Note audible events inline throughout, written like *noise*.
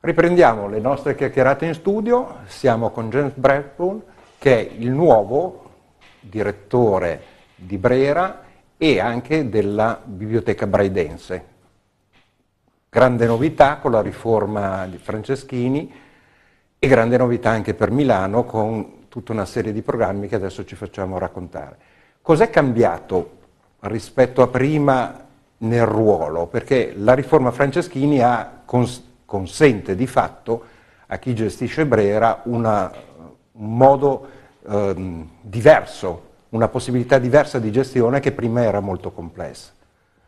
Riprendiamo le nostre chiacchierate in studio, siamo con James Bradburn che è il nuovo direttore di Brera e anche della biblioteca braidense. Grande novità con la riforma di Franceschini e grande novità anche per Milano con tutta una serie di programmi che adesso ci facciamo raccontare. Cos'è cambiato rispetto a prima nel ruolo? Perché la riforma Franceschini ha cons- consente di fatto a chi gestisce Brera una, un modo ehm, diverso, una possibilità diversa di gestione che prima era molto complessa.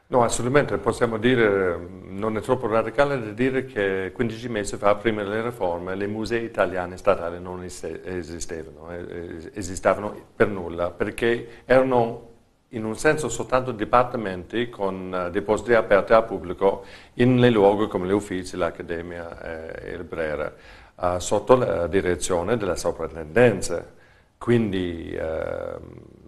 No, assolutamente, possiamo dire, non è troppo radicale dire che 15 mesi fa, prima delle riforme, le musei italiane statali non esistevano, eh, esistavano per nulla, perché erano in un senso soltanto dipartimenti con eh, dei posti aperti al pubblico in luoghi come gli uffici, l'accademia eh, e il Brera, eh, sotto la direzione della soprintendenza. Quindi ehm,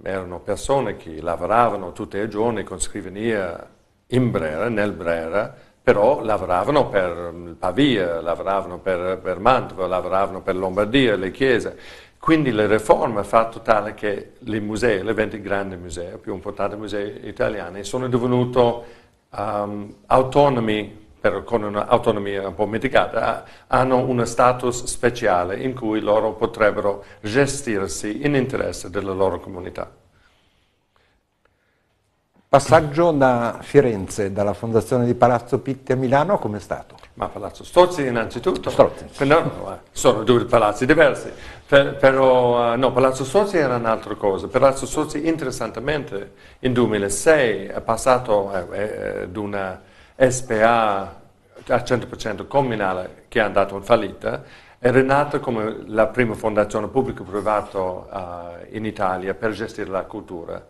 erano persone che lavoravano tutti i giorni con scrivania in Brera, nel Brera, però lavoravano per Pavia, lavoravano per, per Mantova, lavoravano per Lombardia, le chiese. Quindi la riforma ha fatto tale che i musei, le 20 grandi musei, più importanti musei italiani, sono divenuti um, ehm, autonomi, però con un'autonomia un po' mitigata, hanno uno status speciale in cui loro potrebbero gestirsi in interesse della loro comunità passaggio da Firenze, dalla fondazione di Palazzo Pitti a Milano, com'è stato? Ma Palazzo Strozzi innanzitutto, Strozzi. No, eh, sono due palazzi diversi, però eh, no, Palazzo Strozzi era un'altra cosa, Palazzo Strozzi interessantemente in 2006 è passato eh, eh ad una SPA al 100% comunale che è andata in fallita, è rinata come la prima fondazione pubblico-privato eh, in Italia per gestire la cultura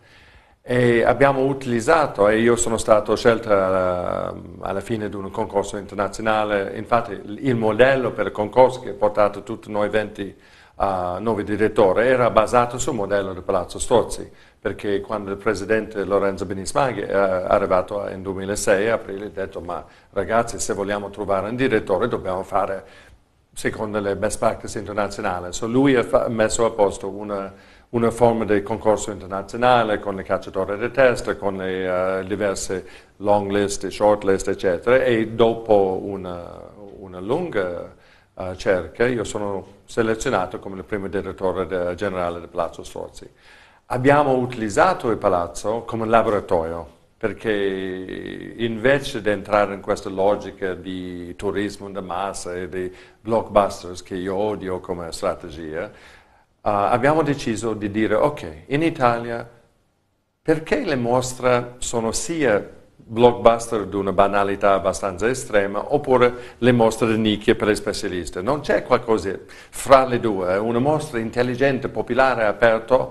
e abbiamo utilizzato e io sono stato scelto alla, alla fine di un concorso internazionale, infatti il modello per il concorso che ha portato tutti noi 20 uh, nuovi direttori era basato sul modello del Palazzo Storzi, perché quando il presidente Lorenzo Benismaghi è arrivato in 2006, aprile, ha detto ma ragazzi se vogliamo trovare un direttore dobbiamo fare secondo le best practices internazionali, so lui ha messo a posto una una forma di concorso internazionale con le cacciatore di testa, con le uh, diverse long list, short list, eccetera, e dopo una, una lunga uh, cerca io sono selezionato come il primo direttore de, generale del Palazzo Sforzi. Abbiamo utilizzato il palazzo come laboratorio perché invece di entrare in questa logica di turismo da massa e di blockbusters che io odio come strategia, Ah, abbiamo deciso di dire ok, in Italia perché le mostre sono sia blockbuster di una banalità abbastanza estrema, oppure le mostre di nicchia per gli specialisti. Non c'è qualcosa fra le due, è eh? una mostra intelligente, popolare, aperta,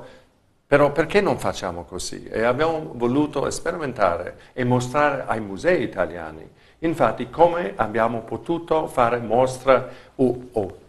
però perché non facciamo così? E abbiamo voluto sperimentare e mostrare ai musei italiani, infatti, come abbiamo potuto fare mostra o, o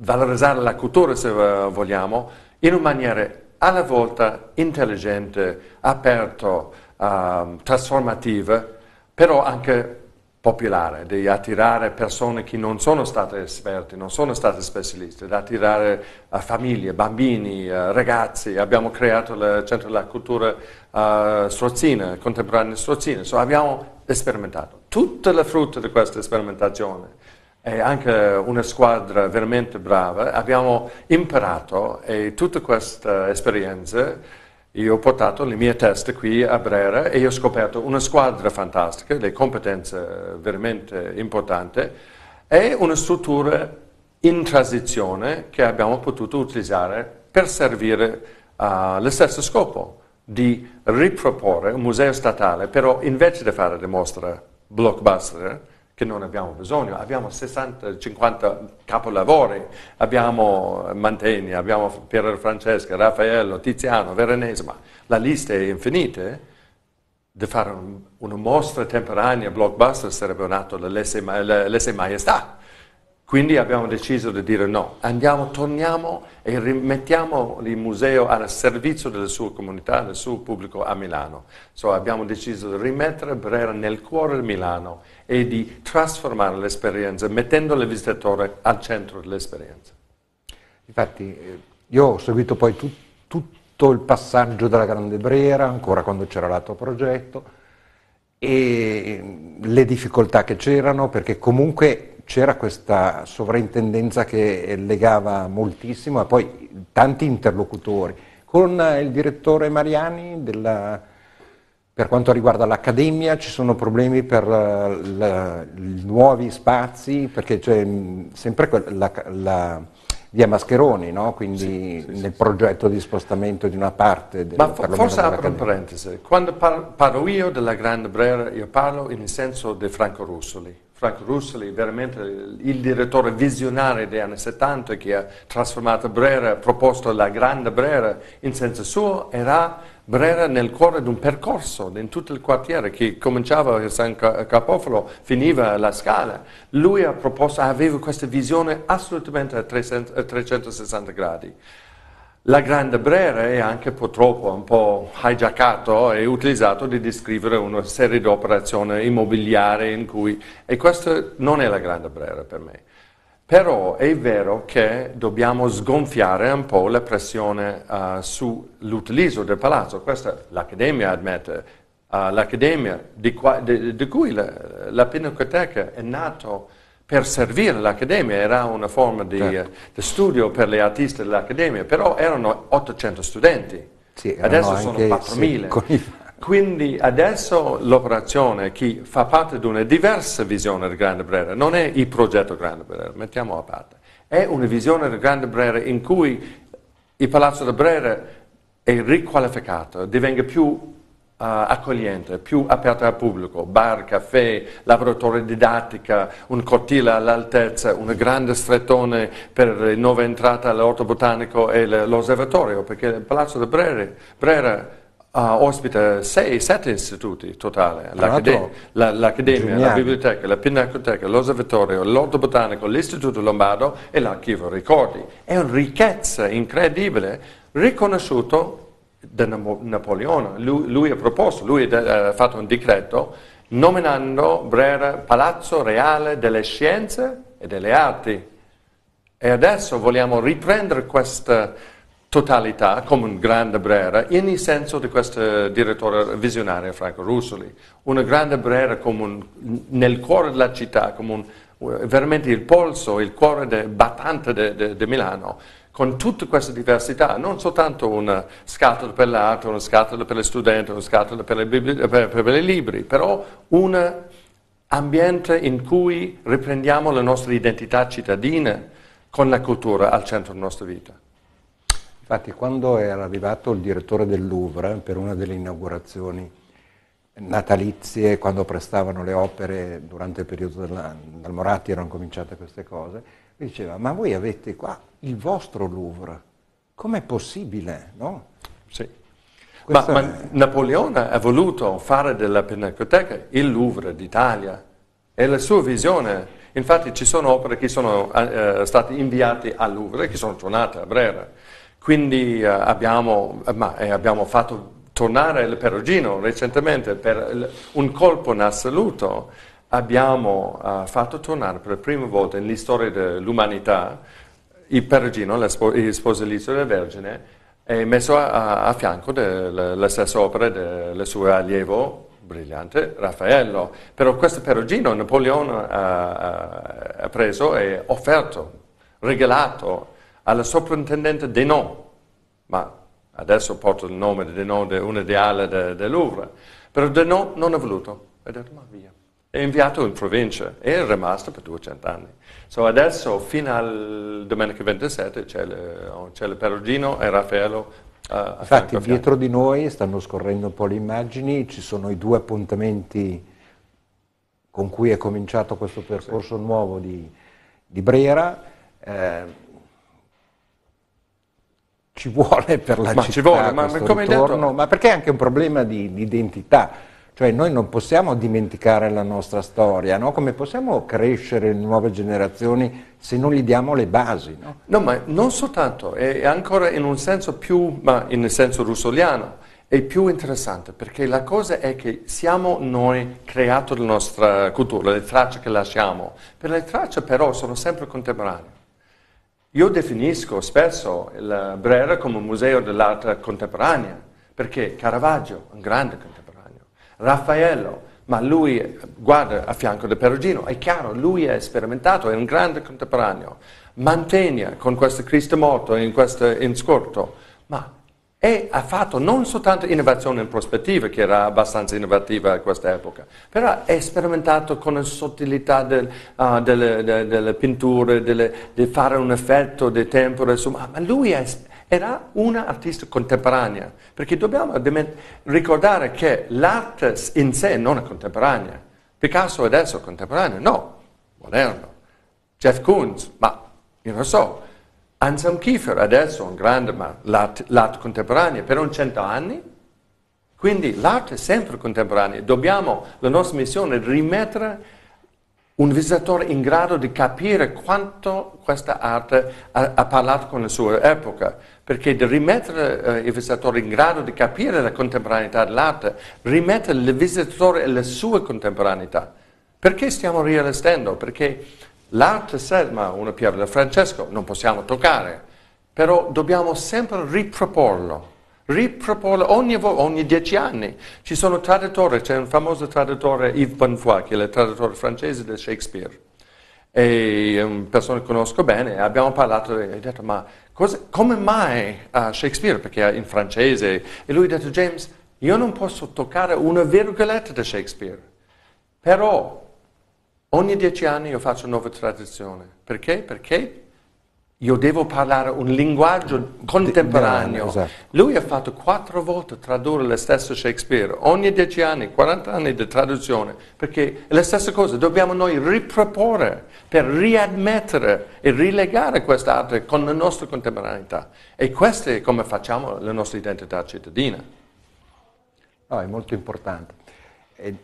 valorizzare la cultura se eh, vogliamo in una maniera alla volta intelligente, aperta, eh, trasformativa, però anche popolare, di attirare persone che non sono state esperte, non sono state specialiste, di attirare eh, famiglie, bambini, eh, ragazzi. Abbiamo creato il centro della cultura eh, strozzina, contemporanea strozzina, so, abbiamo sperimentato tutte le frutte di questa sperimentazione è anche una squadra veramente brava, abbiamo imparato e tutte queste esperienze io ho portato le mie teste qui a Brera e ho scoperto una squadra fantastica, le competenze veramente importanti e una struttura in transizione che abbiamo potuto utilizzare per servire allo eh, stesso scopo di riproporre un museo statale, però invece di fare le mostre blockbuster, che non abbiamo bisogno, abbiamo 60-50 capolavori, abbiamo Mantegna, abbiamo Piero Francesca, Raffaello, Tiziano, Veronese, ma la lista è infinita, eh. di fare un, una mostra temporanea blockbuster sarebbe un atto dell'esse maestà. Quindi abbiamo deciso di dire no, andiamo, torniamo e rimettiamo il museo al servizio della sua comunità, del suo pubblico a Milano. So abbiamo deciso di rimettere Brera nel cuore di Milano e di trasformare l'esperienza, mettendo il visitatore al centro dell'esperienza. Infatti eh, io ho seguito poi tu, tutto il passaggio della Grande Brera, ancora quando c'era l'altro progetto, e mm, le difficoltà che c'erano, perché comunque c'era questa sovrintendenza che legava moltissimo e poi tanti interlocutori. Con eh, il direttore Mariani della, per quanto riguarda l'accademia ci sono problemi per eh, i nuovi spazi, perché c'è mm, sempre la, la via Mascheroni, no? quindi sì, sì, nel sì, progetto di spostamento di una parte del Ma forse apro un parentesi, quando parlo io della Grande Brera io parlo in senso di Franco Russoli Frank Russell, veramente il direttore visionario degli anni 70 che ha trasformato Brera, proposto la grande Brera in senso suo, era Brera nel cuore di un percorso in tutto il quartiere che cominciava a San Capofalo, finiva la scala. Lui ha proposto, aveva questa visione assolutamente a 360 gradi. La grande brera è anche purtroppo un po' hijackato e utilizzato di descrivere una serie di operazioni immobiliari in cui... E questa non è la grande brera per me. Però è vero che dobbiamo sgonfiare un po' la pressione uh, sull'utilizzo del palazzo. Questa l'Accademia admette, uh, l'Accademia di, qua, di, di cui la, la Pinacoteca è nata per servire l'Accademia, era una forma di, certo. di studio per gli artisti dell'Accademia, però erano 800 studenti, sì, adesso sono 4.000. Sì, quindi adesso l'operazione che fa parte di una diversa visione del Grande Brera, non è il progetto Grande Brera, mettiamo a parte, è una visione del Grande Brera in cui il Palazzo del Brera è riqualificato, diventa più eh, accogliente, più aperta al pubblico, bar, caffè, laboratorio didattica, un cortile all'altezza, un grande strettone per il nuovo entrata all'orto botanico e l'osservatorio, perché il Palazzo di Brera, Brera uh, ospita 6-7 istituti totale, l'accademia, la, la biblioteca, la pinacoteca, l'osservatorio, l'orto botanico, l'istituto lombardo e l'archivo ricordi. È una ricchezza incredibile, riconosciuto da Napoleone. Lui, lui, ha proposto, lui ha eh, fatto un decreto nominando Brera Palazzo Reale delle Scienze e delle Arti. E adesso vogliamo riprendere questa totalità come un grande Brera, in senso di questo direttore visionario Franco Russoli. Una grande Brera un, nel cuore della città, come un, eh, veramente il polso, il cuore de, battante di Milano con tutta questa diversità, non soltanto una scatola per l'arte, una scatola per gli studenti, una scatola per, bibli- per, per i libri, però un ambiente in cui riprendiamo la nostra identità cittadina con la cultura al centro della nostra vita. Infatti quando è arrivato il direttore del Louvre per una delle inaugurazioni natalizie, quando prestavano le opere durante il periodo della, dal Moratti erano cominciate queste cose, diceva, ma voi avete qua il vostro Louvre, com'è possibile? No? Sì. Ma, ma, Napoleone ha voluto fare della Pinacoteca il Louvre d'Italia, è la sua visione. Infatti ci sono opere che sono eh, eh state inviate al Louvre, che sono tornate a Brera. Quindi eh, abbiamo, eh, ma, eh, abbiamo fatto tornare il Perugino recentemente per un colpo in assoluto abbiamo uh, fatto tornare per la prima volta nella storia dell'umanità il perugino, la spo- il sposalizio della Vergine, è messo a, a fianco della stessa opera del suo allievo brillante Raffaello. Però questo perugino Napoleone ha, ha preso e offerto, regalato alla soprintendente Denon, ma adesso porto il nome di Denon, una ideale del de Louvre, però Denon non ha voluto, ha detto ma via è inviato in provincia e è rimasto per 200 anni. So adesso fino al domenica 27 c'è, le, c'è Perugino e Raffaello. Uh, Infatti dietro di noi stanno scorrendo un po' le immagini, ci sono i due appuntamenti con cui è cominciato questo percorso sì. nuovo di, di Brera. Eh, ci vuole per la ma città ci vuole, ma, come ritorno, detto, ma perché è anche un problema di, di identità cioè noi non possiamo dimenticare la nostra storia, no? come possiamo crescere le nuove generazioni se non gli diamo le basi? No, no ma non soltanto, è ancora in un senso più, ma in senso russoliano, è più interessante perché la cosa è che siamo noi creati la nostra cultura, le tracce che lasciamo, per le tracce però sono sempre contemporanee. Io definisco spesso il Brera come un museo dell'arte contemporanea, perché Caravaggio, un grande contemporaneo, Raffaello, ma lui eh, guarda a fianco del Perugino, è chiaro, lui è sperimentato, è un grande contemporaneo, mantegna con questo Cristo morto in questo inscorto, ma è, ha fatto non soltanto innovazione in prospettiva, che era abbastanza innovativa a questa epoca, però è sperimentato con la sottilità del, uh, delle, delle, delle, pinture, delle, di fare un effetto, di tempo, insomma, ma lui è era artista contemporanea, perché dobbiamo ricordare che l'arte in sé non è contemporanea. Picasso adesso è contemporaneo, no, moderno. Jeff Koons, ma io non so. Anselm Kiefer adesso è un grande, ma l'arte, l'arte contemporanea per un cento anni. Quindi l'arte è sempre contemporanea. Dobbiamo, la nostra missione è rimettere un visitatore in grado di capire quanto questa arte ha, ha parlato con la sua epoca, perché di rimettere eh, il visitatore in grado di capire la contemporaneità dell'arte, rimettere il visitatore alla sua contemporaneità. Perché stiamo riallestendo? Perché l'arte serma una Pieve del Francesco, non possiamo toccare, però dobbiamo sempre riproporlo riproporla ogni, ogni, dieci anni. Ci sono traduttori, c'è un famoso traduttore Yves Bonfoy, che è il traduttore francese di Shakespeare, e è una um, persona che conosco bene, abbiamo parlato e ho detto ma cosa, come mai a Shakespeare, perché è in francese, e lui ha detto James, io non posso toccare una virgoletta di Shakespeare, però ogni dieci anni io faccio una nuova traduzione. Perché? Perché io devo parlare un linguaggio contemporaneo. Esatto. Lui ha fatto quattro volte tradurre lo stesso Shakespeare, ogni dieci anni, 40 anni di traduzione, perché è la stessa cosa, dobbiamo noi riproporre per riadmettere e rilegare quest'arte con la nostra contemporaneità. E questo è come facciamo la nostra identità cittadina. No, è molto importante.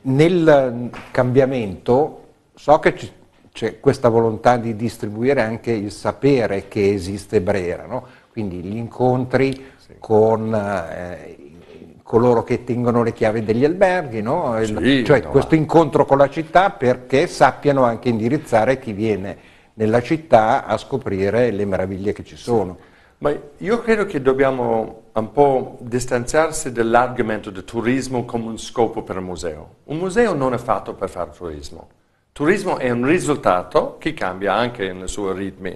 Nel mm, cambiamento so che ci c'è questa volontà di distribuire anche il sapere che esiste Brera, no? quindi gli incontri sì. con eh, coloro che tengono le chiavi degli alberghi, no? il, sì, cioè no, questo incontro con la città perché sappiano anche indirizzare chi viene nella città a scoprire le meraviglie che ci sono. Sì. Ma io credo che dobbiamo un po' distanziarsi dall'argomento del turismo come un scopo per un museo. Un museo non è fatto per fare turismo turismo è un risultato che cambia anche nei suoi ritmi.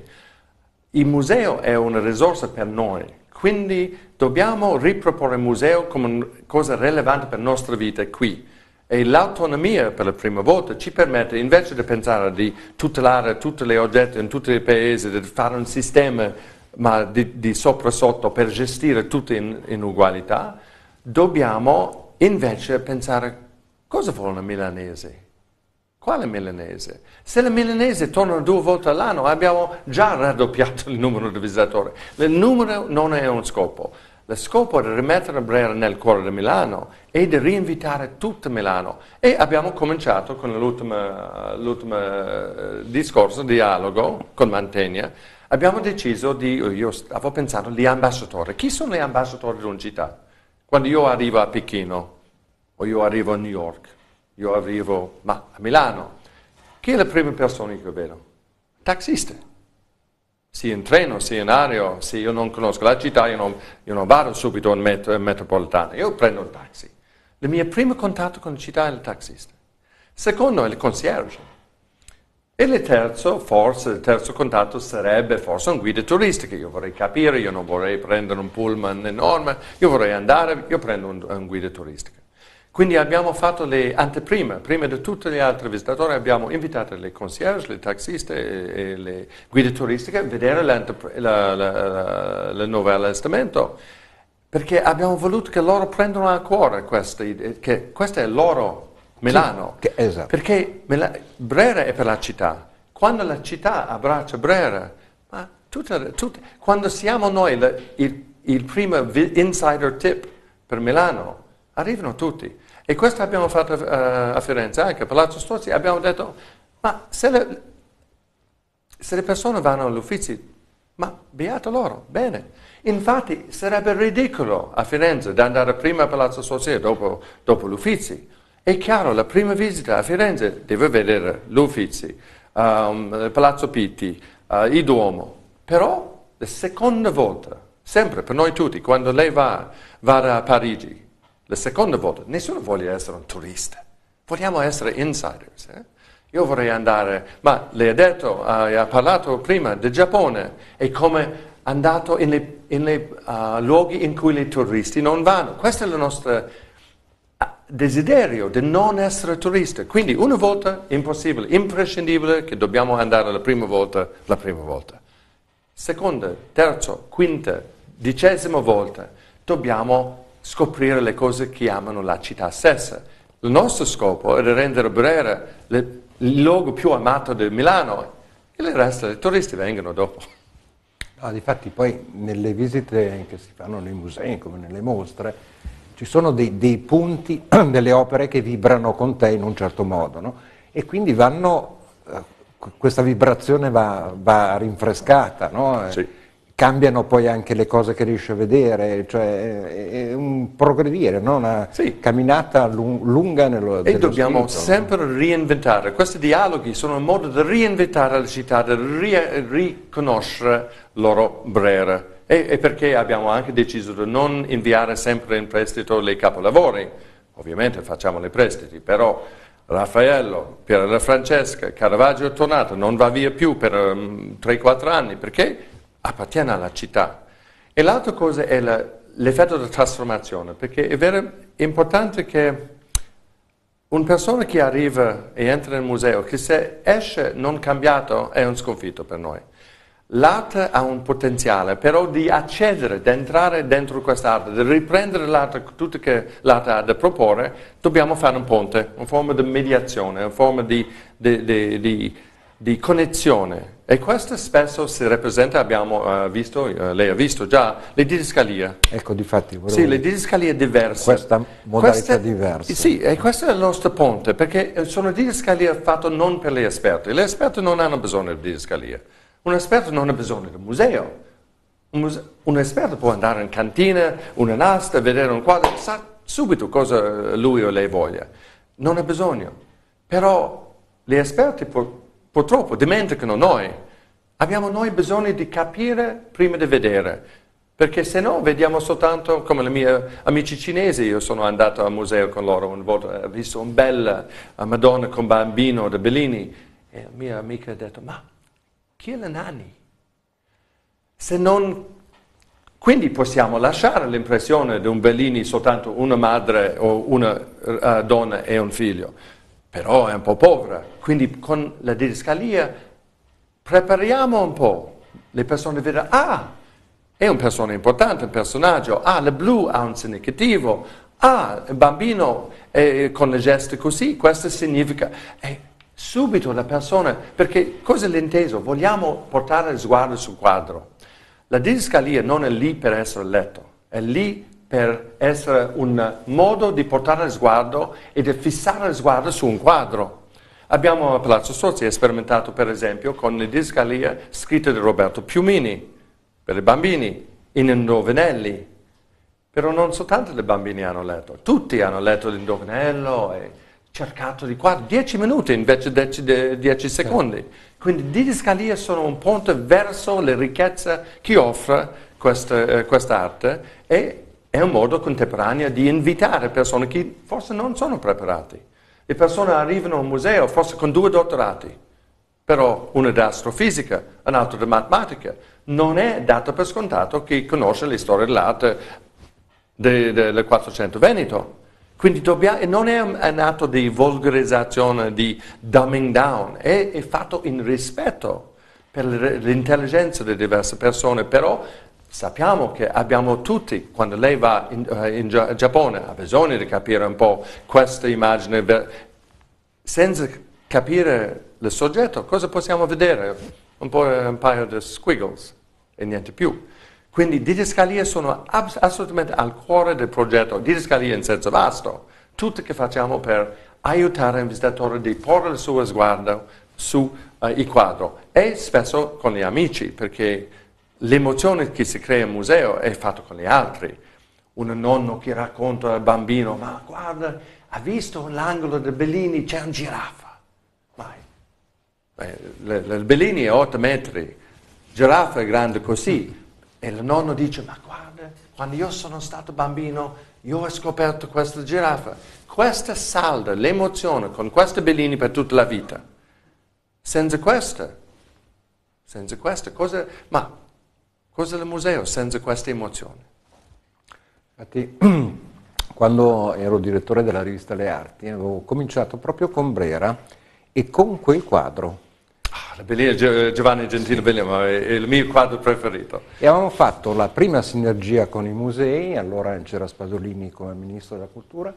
Il museo è una risorsa per noi, quindi dobbiamo riproporre il museo come una cosa rilevante per la nostra vita qui. E l'autonomia per la prima volta ci permette, invece di pensare di tutelare tutti gli oggetti in tutti i paesi, di fare un sistema ma di, di sopra sotto per gestire tutto in, in ugualità, dobbiamo invece pensare cosa vogliono i milanesi, quale milanese? Se le milanese tornano due volte all'anno abbiamo già raddoppiato il numero di visitatori. Il numero non è un scopo. Lo scopo è di rimettere Brera nel cuore di Milano e di rinvitare tutto Milano. E abbiamo cominciato con l'ultimo eh, discorso, dialogo con Mantegna. Abbiamo deciso di, io stavo pensando, gli ambasciatori. Chi sono gli ambasciatori di una città? Quando io arrivo a Pechino o io arrivo a New York, io arrivo ma, a Milano, chi è la prima persona che vedo? Taxista. Se in treno, se in aereo, se io non conosco la città, io non, io non vado subito in, metro, in metropolitana, io prendo il taxi. Il mio primo contatto con la città è il taxista. Secondo è il concierge. E il terzo, forse, il terzo contatto sarebbe forse un guida turistica. Io vorrei capire, io non vorrei prendere un pullman enorme, io vorrei andare, io prendo un, un guida turistica. Quindi abbiamo fatto le anteprime, prima di tutti gli altri visitatori abbiamo invitato le concierge, le taxiste e, e le guide turistiche a vedere il nuovo allestimento, perché abbiamo voluto che loro prendano a cuore questa idea, che questa è loro Milano, sì, che, esatto. perché Mila- Brera è per la città, quando la città abbraccia Brera, tutte, tutte, quando siamo noi la, il, il primo insider tip per Milano, Arrivano tutti. E questo abbiamo fatto eh, a Firenze, anche a Palazzo Strozzi, abbiamo detto, ma se le, se le persone vanno all'ufficio, ma beato loro, bene. Infatti sarebbe ridicolo a Firenze di andare prima a Palazzo Strozzi e dopo, dopo l'Uffizi. È chiaro, la prima visita a Firenze deve vedere l'Uffizi, um, ehm, Palazzo Pitti, uh, eh, il Duomo. Però la seconda volta, sempre per noi tutti, quando lei va, va a Parigi, la seconda volta, nessuno vuole essere un turista, vogliamo essere insiders. Eh? Io vorrei andare, ma lei ha detto, eh, hai uh, parlato prima del Giappone e come andato in le, in le uh, luoghi in cui i turisti non vanno. Questo è il nostro eh, desiderio di non essere turisti. Quindi una volta impossibile, imprescindibile che dobbiamo andare la prima volta, la prima volta. Seconda, terza, quinta, dicesima volta dobbiamo scoprire le cose che amano la città stessa. Il nostro scopo è rendere Brera le, il luogo più amato di Milano e il resto dei turisti vengono dopo. No, difatti poi nelle visite che si fanno nei musei come nelle mostre ci sono dei, dei punti *clears throat* delle opere che vibrano con te in un certo modo no? e quindi vanno, eh, questa vibrazione va, va rinfrescata. No? Sì cambiano poi anche le cose che riesce a vedere, cioè è un progredire, no? una sì. camminata lunga nello E dobbiamo spirito. sempre reinventare, questi dialoghi sono un modo di reinventare la città, di ri- riconoscere loro Brera. E, e perché abbiamo anche deciso di non inviare sempre in prestito le capolavori, ovviamente facciamo le prestiti, però Raffaello, Piera Francesca, Caravaggio è tornato, non va via più per um, mm, 3-4 anni, perché? appartiene alla città. E l'altra cosa è la, l'effetto della trasformazione, perché è vero, è importante che una persona che arriva e entra nel museo, che se esce non cambiato, è un sconfitto per noi. L'arte ha un potenziale, però di accedere, di entrare dentro quest'arte, di riprendere l'arte, tutto che l'arte ha da proporre, dobbiamo fare un ponte, una forma di mediazione, una forma di, di, di, di di connessione e questo spesso si rappresenta, abbiamo uh, visto, uh, lei ha visto già, le didiscalie. Ecco, difatti. Sì, le didiscalie diverse. Questa modalità queste, diversa. Sì, e questo è il nostro ponte, perché eh, sono didiscalie fatte non per gli esperti. Gli esperti non hanno bisogno di didiscalie. Un esperto non ha bisogno di un museo. Un, muse un esperto può andare in cantina, una nasta, vedere un quadro, sa subito cosa lui o lei voglia. Non ha bisogno. Però gli esperti possono purtroppo dimenticano noi. Abbiamo noi bisogno di capire prima di vedere, perché se no vediamo soltanto, come i miei amici cinesi, io sono andato al museo con loro una volta, ho visto una bella eh, Madonna con bambino da Bellini, e la mia amica ha detto, ma chi è la nani? Se non... Quindi possiamo lasciare l'impressione di un Bellini soltanto una madre o una uh, donna e un figlio però è un po' povera. Quindi con la didascalia prepariamo un po'. Le persone vedono, ah, è una persona importante, un personaggio, ah, la blu ha un significativo, ah, il bambino eh, con le geste così, questo significa... E subito la persona, perché cosa l'ha inteso? Vogliamo portare il sguardo sul quadro. La didascalia non è lì per essere letto, è lì per essere un modo di portare lo sguardo e di fissare lo sguardo su un quadro. Abbiamo a Palazzo Sozzi sperimentato per esempio con le discalie scritte di Roberto Piumini per i bambini, in Indovinelli, però non soltanto i bambini hanno letto, tutti hanno letto l'Indovinello e cercato di qua 10 minuti invece di 10 secondi. Quindi le discalie sono un ponte verso le ricchezze che offre questa, eh, quest'arte e è un modo contemporaneo di invitare persone che forse non sono preparate. Le persone arrivano a un museo forse con due dottorati, però uno da astrofisica, un altro da matematica. Non è dato per scontato che conosce le storie dell'arte del, del 400 Veneto. Quindi dobbiamo, non è un atto di volgarizzazione, di dumbing down, è, è fatto in rispetto per l'intelligenza delle diverse persone, però sappiamo che abbiamo tutti, quando lei va in, eh, in Giappone, ha bisogno di capire un po' questa immagine, senza capire il soggetto, cosa possiamo vedere? Un po' eh, un paio di squiggles e niente più. Quindi didascalie sono ass- assolutamente al cuore del progetto, didascalie in senso vasto, tutto che facciamo per aiutare il visitatore a porre il suo sguardo sui eh, quadri e spesso con gli amici, perché l'emozione che si crea in museo è fatta con gli altri. Un nonno che racconta al bambino, ma guarda, ha visto l'angolo del Bellini, c'è un giraffa. Mai. Eh, il Bellini è 8 metri, il giraffa è grande così. E il nonno dice, ma guarda, quando io sono stato bambino, io ho scoperto questa giraffa. Questa salda l'emozione con questa Bellini per tutta la vita. Senza questa, senza questa, cosa... Ma Cosa il museo senza queste emozioni? Infatti, *clears throat* quando ero direttore della rivista Le Arti, avevo cominciato proprio con Brera e con quel quadro. Ah, la bellina, Giovanni Gentile sì. Bellino, è il mio quadro preferito. E avevamo fatto la prima sinergia con i musei, allora c'era Spasolini come ministro della cultura,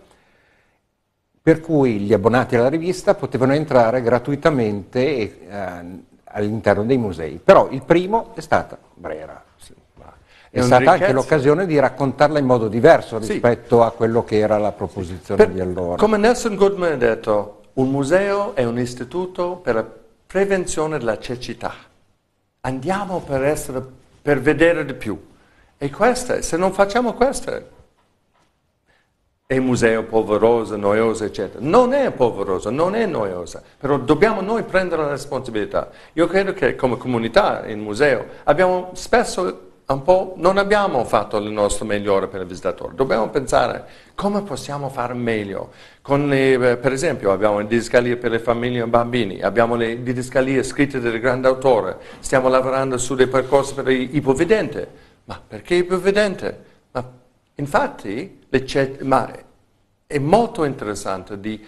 per cui gli abbonati alla rivista potevano entrare gratuitamente eh, all'interno dei musei. Però il primo è stato Brera. È, stata ricchezza. anche l'occasione di raccontarla in modo diverso rispetto sì. a quello che era la proposizione per, di allora. Come Nelson Goodman ha detto, un museo è un istituto per la prevenzione della cecità. Andiamo per, essere, per vedere di più. E questa, se non facciamo questo, è un museo poveroso, noioso, eccetera. Non è poveroso, non è noioso, però dobbiamo noi prendere la responsabilità. Io credo che come comunità in museo abbiamo spesso un po' non abbiamo fatto il nostro migliore per il visitatore. Dobbiamo pensare come possiamo fare meglio. Le, eh, per esempio abbiamo le didascalie per le famiglie e bambini, abbiamo le didascalie scritte del grande autore, stiamo lavorando su dei percorsi per l'ipovedente. Ma perché ipovedente? Ma infatti ma è molto interessante di,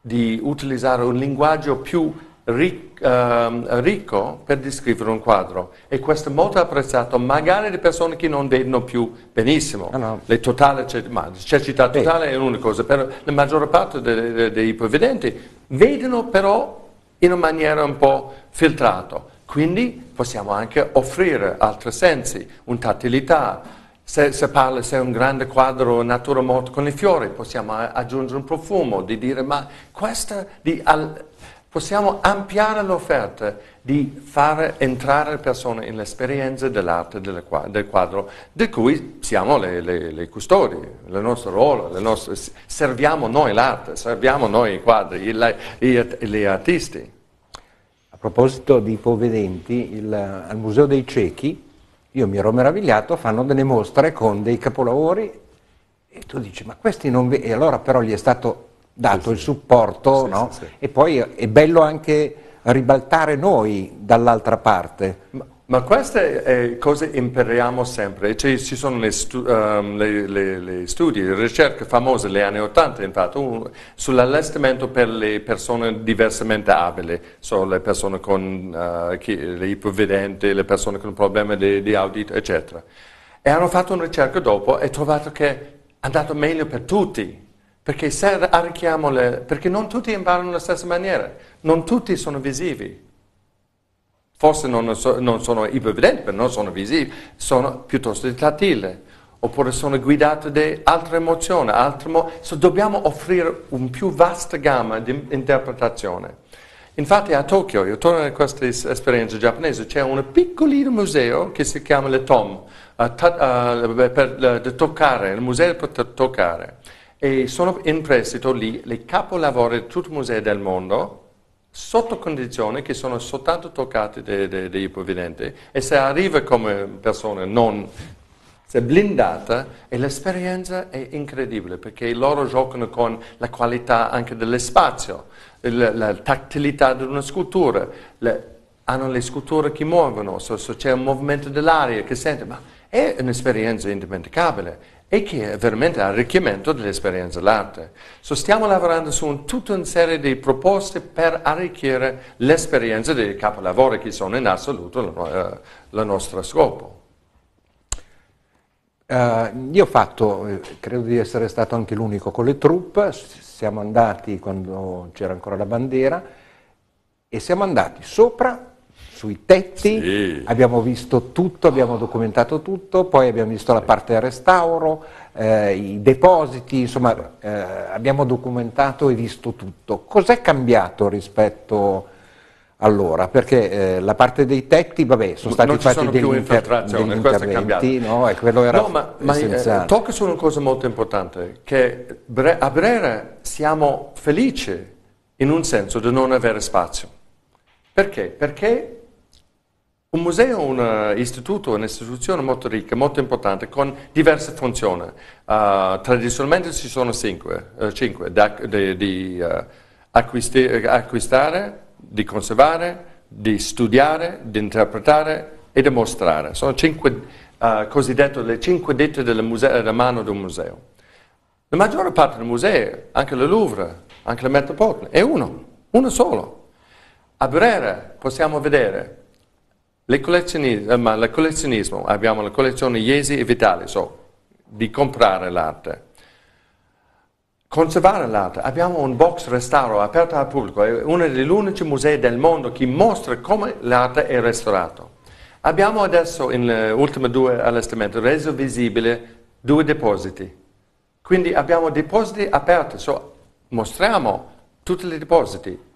di utilizzare un linguaggio più ric uh, ricco per descrivere un quadro e questo è molto apprezzato magari da persone che non vedono più benissimo. Ah, no. Le totale, cioè, ma cecità cioè, totale eh. è una cosa, però la maggior parte dei, dei, dei ipovedenti vedono però in una maniera un po' filtrata. Quindi possiamo anche offrire altri sensi, un tattilità, se, se, parla, se è un grande quadro natura morta con i fiori, possiamo aggiungere un profumo, di dire ma questa, di al, possiamo ampliare l'offerta di far entrare le persone nell'esperienza dell'arte del quadro, di cui siamo le, le, le custodi, il nostro ruolo, nostre, serviamo noi l'arte, serviamo noi i quadri, gli artisti. A proposito di ipovedenti, il, al Museo dei Ciechi, io mi ero meravigliato, fanno delle mostre con dei capolavori e tu dici ma questi non... e allora però gli è stato dato sì, il supporto, sì, no? sì, e poi è bello anche ribaltare noi dall'altra parte. Ma, ma queste eh, cose impariamo sempre, cioè, ci sono le, stu- um, le, le, le studi, le ricerche famose degli anni 80 infatti, un, sull'allestimento per le persone diversamente abili, so, le persone con uh, le ipovedenti, le persone con problemi di, di audito, eccetera. E hanno fatto una ricerca dopo e trovato che è andato meglio per tutti perché arricchiamo le, perché non tutti imparano nella stessa maniera, non tutti sono visivi. Forse non, so, non sono ipovedenti, ma non sono visivi, sono piuttosto tattili, oppure sono guidati da altre emozioni, altre mo- so, dobbiamo offrire un più vasta gamma di interpretazione. Infatti a Tokyo, io torno a questa esperienza giapponese, c'è un piccolino museo che si chiama le Tom, uh, ta- uh, per, uh, toccare, il museo per toccare e sono in prestito lì le capolavori di tutti i musei del mondo sotto condizioni che sono soltanto toccate dai provvedenti e se arriva come persona non se blindata e l'esperienza è incredibile perché loro giocano con la qualità anche dello spazio, la, la tattilità di una scultura, le, hanno le sculture che muovono, se, so, so c'è un movimento dell'aria che sente, ma è un'esperienza indimenticabile e che è veramente arricchimento dell'esperienza dell'arte. So, stiamo lavorando su un, tutta una serie di proposte per arricchire l'esperienza dei capolavori che sono in assoluto il nostro scopo. Uh, io ho fatto, eh, credo di essere stato anche l'unico con le truppe, siamo andati quando c'era ancora la bandiera e siamo andati sopra sui tetti, sì. abbiamo visto tutto, abbiamo documentato tutto, poi abbiamo visto la parte del restauro, eh, i depositi, insomma eh, abbiamo documentato e visto tutto. Cos'è cambiato rispetto allora? Perché eh, la parte dei tetti, vabbè, sono stati non fatti sono degli, inter- cioè, degli interventi, no? E quello era no, ma, ma tocca eh, su una cosa molto importante, che a Brera siamo felici in un senso di non avere spazio. Perché? Perché un museo è un eh, istituto, un'istituzione molto ricca, molto importante, con diverse funzioni. Uh, tradizionalmente ci sono cinque, uh, cinque da, di, di uh, acquisti, acquistare, di conservare, di studiare, di interpretare e di mostrare. Sono cinque, cosiddette le cinque dette della, della mano di un museo. La maggior parte dei musei, anche la Louvre, anche la Metropolitan, è uno, uno solo. A Brera possiamo vedere le eh, ma il collezionismo, abbiamo la collezione Iesi e Vitali, so, di comprare l'arte. Conservare l'arte, abbiamo un box restauro aperto al pubblico, è uno degli unici musei del mondo che mostra come l'arte è restaurata. Abbiamo adesso, in eh, ultime due allestimenti, reso visibile due depositi. Quindi abbiamo depositi aperti, so, mostriamo tutti i depositi,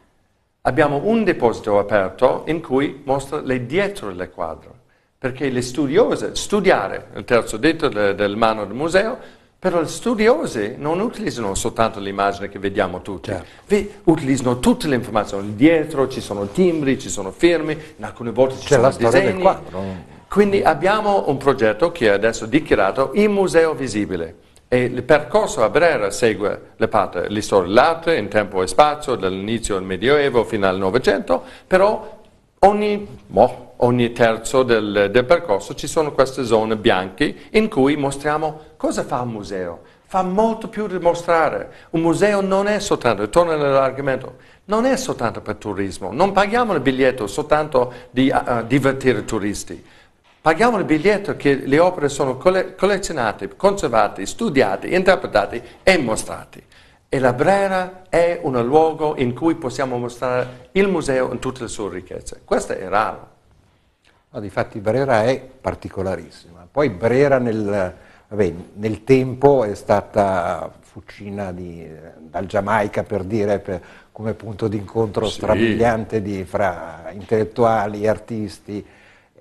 abbiamo un deposito aperto in cui mostra le dietro del quadro, perché le studiose, studiare il terzo detto del, del mano del museo, però gli studiosi non utilizzano soltanto l'immagine che vediamo tutti, certo. utilizzano tutte le informazioni, dietro ci sono timbri, ci sono firme, alcune volte ci C'è sono la disegni. Quadro. Quindi abbiamo un progetto che è adesso dichiarato il museo visibile. E il percorso a Brera segue le patrie, le storie latte in tempo e spazio, dall'inizio del Medioevo fino al Novecento, però ogni, boh, ogni terzo del, del, percorso ci sono queste zone bianche in cui mostriamo cosa fa un museo. Fa molto più di mostrare. Un museo non è soltanto, torno all'argomento, non è soltanto per turismo. Non paghiamo il biglietto soltanto di uh, divertire i turisti Paghiamo il biglietto che le opere sono collezionate, conservate, studiate, interpretate e mostrate. E la Brera è un luogo in cui possiamo mostrare il museo in tutte le sue ricchezze. Questo è raro. No, difatti Brera è particolarissima. Poi Brera nel, vabbè, nel tempo è stata fucina di, dal Giamaica per dire per, come punto d'incontro sì. strabiliante di, fra intellettuali, artisti,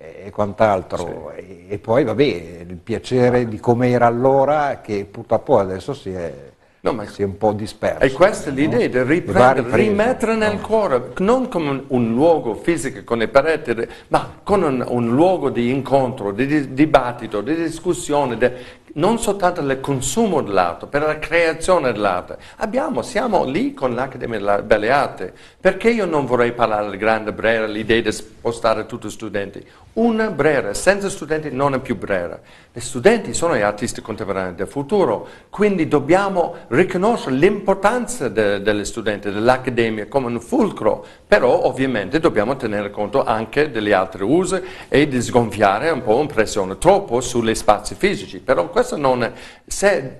e quant'altro. Sì. E, poi, vabbè, il piacere di come era allora, che purtroppo adesso si è, no, si è un po' disperso. E questa è l'idea di riprendere, rimettere nel no. cuore, non come un, un, luogo fisico con le pareti, ma con un, un luogo di incontro, di, di dibattito, di discussione, de, non soltanto il consumo dell'arte, per la creazione dell'arte. Abbiamo, siamo lì con l'Accademia delle Belle Arti. Perché io non vorrei parlare del grande Brera, l'idea di spostare tutti gli studenti? Una Brera, senza studenti non è più Brera. Gli studenti sono gli artisti contemporanei del futuro, quindi dobbiamo riconoscere l'importanza de, degli studenti, dell'Accademia come un fulcro, però ovviamente dobbiamo tenere conto anche delle altre use e di sgonfiare un po' pressione troppo sugli spazi fisici. Però questo non, se,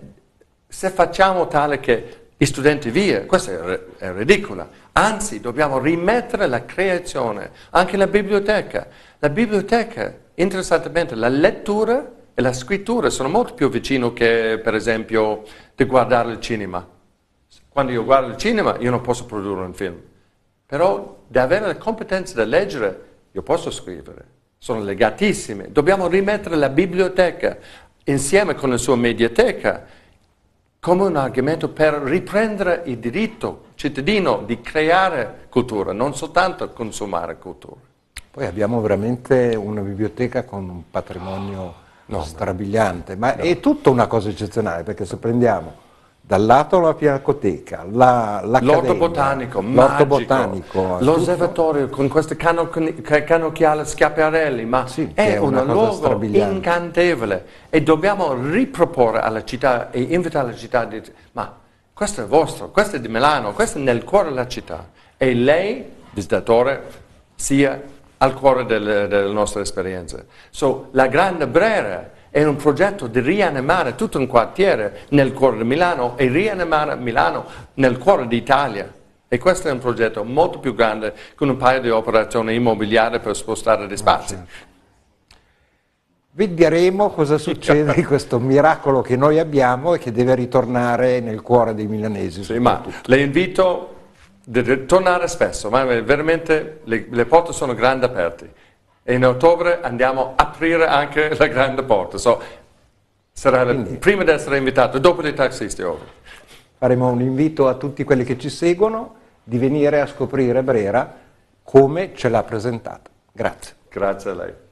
se facciamo tale che gli studenti via, questo è, è ridicola. Anzi, dobbiamo rimettere la creazione, anche la biblioteca. La biblioteca, interessantemente, la lettura e la scrittura sono molto più vicini che, per esempio, di guardare il cinema. Quando io guardo il cinema, io non posso produrre un film. Però, di avere la competenza di leggere, io posso scrivere. Sono legatissime. Dobbiamo rimettere la biblioteca insieme con la sua mediateca, come un argomento per riprendere il diritto cittadino di creare cultura, non soltanto consumare cultura. Poi abbiamo veramente una biblioteca con un patrimonio no, strabigliante, ma no. è tutta una cosa eccezionale, perché se prendiamo dal lato la pinacoteca, la, l'orto botanico, l'orto botanico l'osservatorio con queste cano, canocchiale schiaparelli, ma sì, è, è un luogo incantevole e dobbiamo riproporre alla città e invitare la città a dire ma questo è vostro, questo è di Milano, questo è nel cuore della città e lei, visitatore, sia al cuore delle, delle nostre esperienze. So, la grande Brera era un progetto di rianimare tutto un quartiere nel cuore di Milano e rianimare Milano nel cuore d'Italia. E questo è un progetto molto più grande che un paio di operazioni immobiliari per spostare gli ah, spazi. Ah, certo. Vedremo cosa succede di questo miracolo che noi abbiamo e che deve ritornare nel cuore dei milanesi. Sì, ma le invito a tornare spesso, ma veramente le, le porte sono grandi aperte e in ottobre andiamo a aprire anche la grande porta. So, sarà Quindi, la, prima di essere invitato, dopo dei taxisti. Over. Faremo un invito a tutti quelli che ci seguono di venire a scoprire Brera come ce l'ha presentata. Grazie. Grazie a lei.